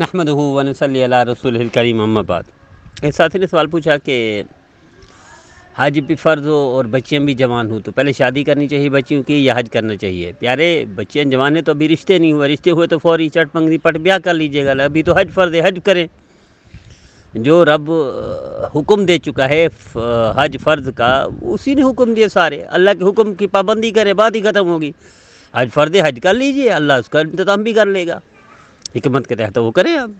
نحمد ون صلی اللہ رسول الکریم مما بات ایک ساتھی نے سوال پوچھا کہ حج بھی فرض ہو اور بچیاں بھی جوان ہوں تو پہلے شادی کرنی چاہیے بچیوں کی یا حج کرنا چاہیے پیارے بچیاں جوان ہیں تو ابھی رشتے نہیں ہوئے رشتے ہوئے تو فوری چٹ پنگری پٹ بیاہ کر لیجیے گا ابھی تو حج فرض ہے حج کریں جو رب حکم دے چکا ہے حج فرض کا اسی نے حکم دیے سارے اللہ کے حکم کی پابندی کرے بات ہی ختم ہوگی حج فرض حج کر لیجیے اللہ اس کا انتظام بھی کر لے گا حکمت کے تحت وہ کرے آپ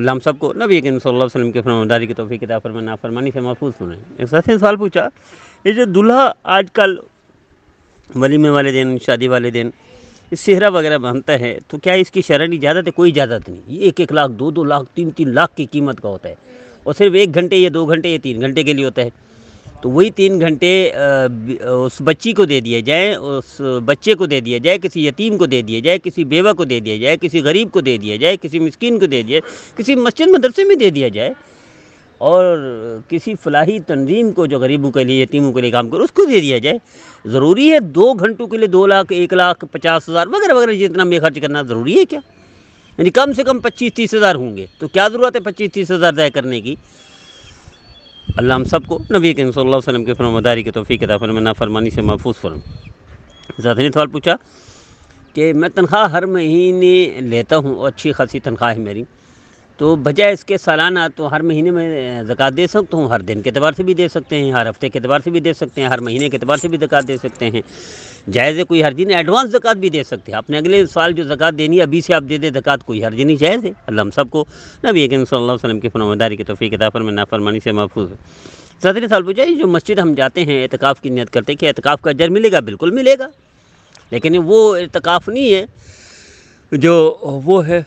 اللہ ہم سب کو نبی کریم صلی اللہ علیہ وسلم کے فرمانداری کی توفیق کتاب فرمانا فرمانی نافرمانی سے محفوظ سنیں ایک ساتھ سوال پوچھا یہ جو دلہا آج کل ولیمے والے دن شادی والے دن سہرا وغیرہ بنتا ہے تو کیا اس کی شرحی اجازت ہے کوئی اجازت نہیں یہ ایک ایک لاکھ دو دو لاکھ تین تین لاکھ کی قیمت کا ہوتا ہے اور صرف ایک گھنٹے یا دو گھنٹے یا تین گھنٹے کے لیے ہوتا ہے تو وہی تین گھنٹے اس بچی کو دے دیا جائے اس بچے کو دے دیا جائے کسی یتیم کو دے دیا جائے کسی بیوہ کو دے دیا جائے کسی غریب کو دے دیا جائے کسی مسکین کو دے دیا جائے کسی مسجد مدرسے میں دے دیا جائے اور کسی فلاحی تنظیم کو جو غریبوں کے لیے یتیموں کے لیے کام کرے اس کو دے دیا جائے ضروری ہے دو گھنٹوں کے لیے دو لاکھ ایک لاکھ پچاس ہزار وغیرہ وغیرہ جتنا میں خرچ کرنا ضروری ہے کیا یعنی کم سے کم پچیس تیس ہزار ہوں گے تو کیا ضرورت ہے پچیس تیس ہزار ضائع کرنے کی اللہ ہم سب کو نبی کریم صلی اللہ علیہ وسلم کے فرم مداری کے توفیق میں نافرمانی سے محفوظ فرم نے سوال پوچھا کہ میں تنخواہ ہر مہینے لیتا ہوں اور اچھی خاصی تنخواہ ہے میری تو بجائے اس کے سالانہ تو ہر مہینے میں زکوٰۃ دے سکتا ہوں ہر دن کے اعتبار سے بھی دے سکتے ہیں ہر ہفتے کے اعتبار سے بھی دے سکتے ہیں ہر مہینے کے اعتبار سے بھی زکوٰۃ دے سکتے ہیں جائز ہے کوئی ہر دن ایڈوانس زکوٰۃ بھی دے سکتے آپ نے اگلے سال جو زکوٰۃ دینی ہے ابھی سے آپ دے دے زکوٰۃ کوئی ہر دن ہی ہے اللہ ہم سب کو نبی نہبیقین صلی اللہ علیہ وسلم کی فرموداری کے توفیق کتافر میں نافرمانی سے محفوظ ہے صدر سال پوچھا جو مسجد ہم جاتے ہیں اعتکاف کی نیت کرتے کہ اعتکاف کا اجر ملے گا بالکل ملے گا لیکن وہ اعتکاف نہیں ہے جو وہ ہے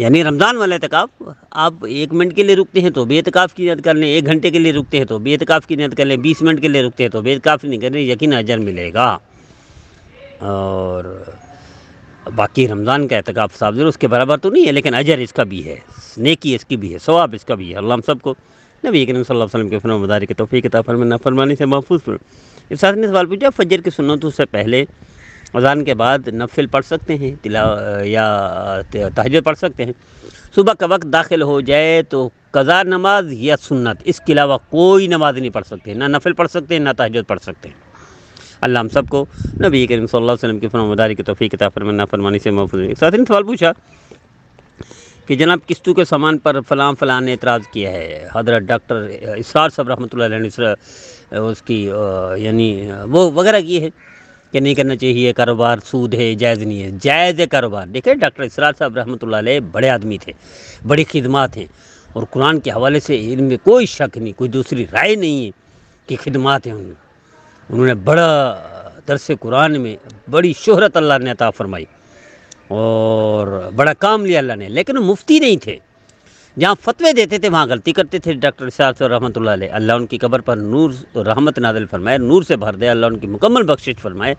یعنی رمضان والا اعتکاب آپ ایک منٹ کے لیے رکتے ہیں تو بے اعتکاف کی نیت کر لیں ایک گھنٹے کے لیے رکتے ہیں تو بے اعتکاف کی نیت کر لیں بیس منٹ کے لیے رکتے ہیں تو بے اعتکاف نہیں کر لیں یقین اجر ملے گا اور باقی رمضان کا اعتکاف صاحب ضرور اس کے برابر تو نہیں ہے لیکن اجر اس کا بھی ہے نیکی اس کی بھی ہے ثواب اس کا بھی ہے اللہ ہم سب کو نبی کریم صلی اللہ علیہ وسلم کے فنمدار کے توفیق کتافر فرمانا نافرمانی سے محفوظ پر اس ساتھ نے سوال پوچھا فجر کی سنتوں سے پہلے اذان کے بعد نفل پڑھ سکتے ہیں یا تحجر پڑھ سکتے ہیں صبح کا وقت داخل ہو جائے تو قضا نماز یا سنت اس کے علاوہ کوئی نماز نہیں پڑھ سکتے نہ نفل پڑھ سکتے ہیں نہ تحجر پڑھ سکتے ہیں اللہ ہم سب کو نبی کریم صلی اللہ علیہ وسلم کی فرما کی توفیق کتاب نا فرمانی سے محفوظ ایک ساتھ نے سوال پوچھا کہ جناب قسطوں کے سامان پر فلاں فلاں نے اعتراض کیا ہے حضرت ڈاکٹر اسرار صاحب رحمۃ اللّہ اس کی یعنی وہ وغیرہ کی ہے کہ نہیں کرنا چاہیے یہ کاروبار سود ہے جائز نہیں ہے جائز ہے کاروبار دیکھیں ڈاکٹر اسرار صاحب رحمۃ اللہ علیہ بڑے آدمی تھے بڑی خدمات ہیں اور قرآن کے حوالے سے ان میں کوئی شک نہیں کوئی دوسری رائے نہیں ہے کہ خدمات ہیں انہوں نے انہوں نے بڑا درس قرآن میں بڑی شہرت اللہ نے عطا فرمائی اور بڑا کام لیا اللہ نے لیکن مفتی نہیں تھے جہاں فتوے دیتے تھے وہاں غلطی کرتے تھے ڈاکٹر شاعر سے رحمۃ اللہ علیہ اللہ ان کی قبر پر نور رحمت نازل فرمائے نور سے بھر دے اللہ ان کی مکمل بخشش فرمائے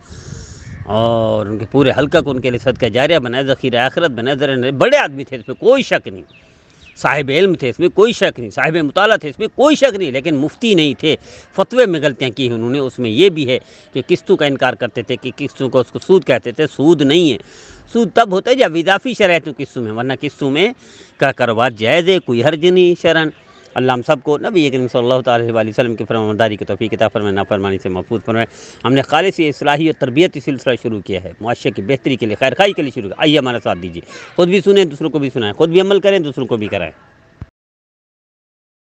اور ان کے پورے حلقہ کو ان کے لیے صدقہ جاریہ بنائے ذخیرہ آخرت بنائے ذرا بڑے آدمی تھے اس پہ کوئی شک نہیں صاحب علم تھے اس میں کوئی شک نہیں صاحب مطالعہ تھے اس میں کوئی شک نہیں لیکن مفتی نہیں تھے فتوے میں غلطیاں کی ہیں انہوں نے اس میں یہ بھی ہے کہ قسطوں کا انکار کرتے تھے کہ قسطوں کو اس کو سود کہتے تھے سود نہیں ہے سود تب ہوتا ہے جب اضافی شرح تو قسطوں میں ورنہ قسطوں میں کا کاروبار جائز ہے کوئی حرج نہیں شرن اللہ ہم سب کو نبی کریم صلی اللہ تعالیٰ علیہ وسلم کی فرمانداری کی توفیق کتاب فرمائے نافرمانی سے محفوظ فرمائے ہم نے خالص یہ اصلاحی اور تربیتی سلسلہ شروع کیا ہے معاشرے کی بہتری کے لیے خیر خائی کے لیے شروع کیا آئیے ہمارا ساتھ دیجیے خود بھی سنیں دوسروں کو بھی سنائیں خود بھی عمل کریں دوسروں کو بھی کرائیں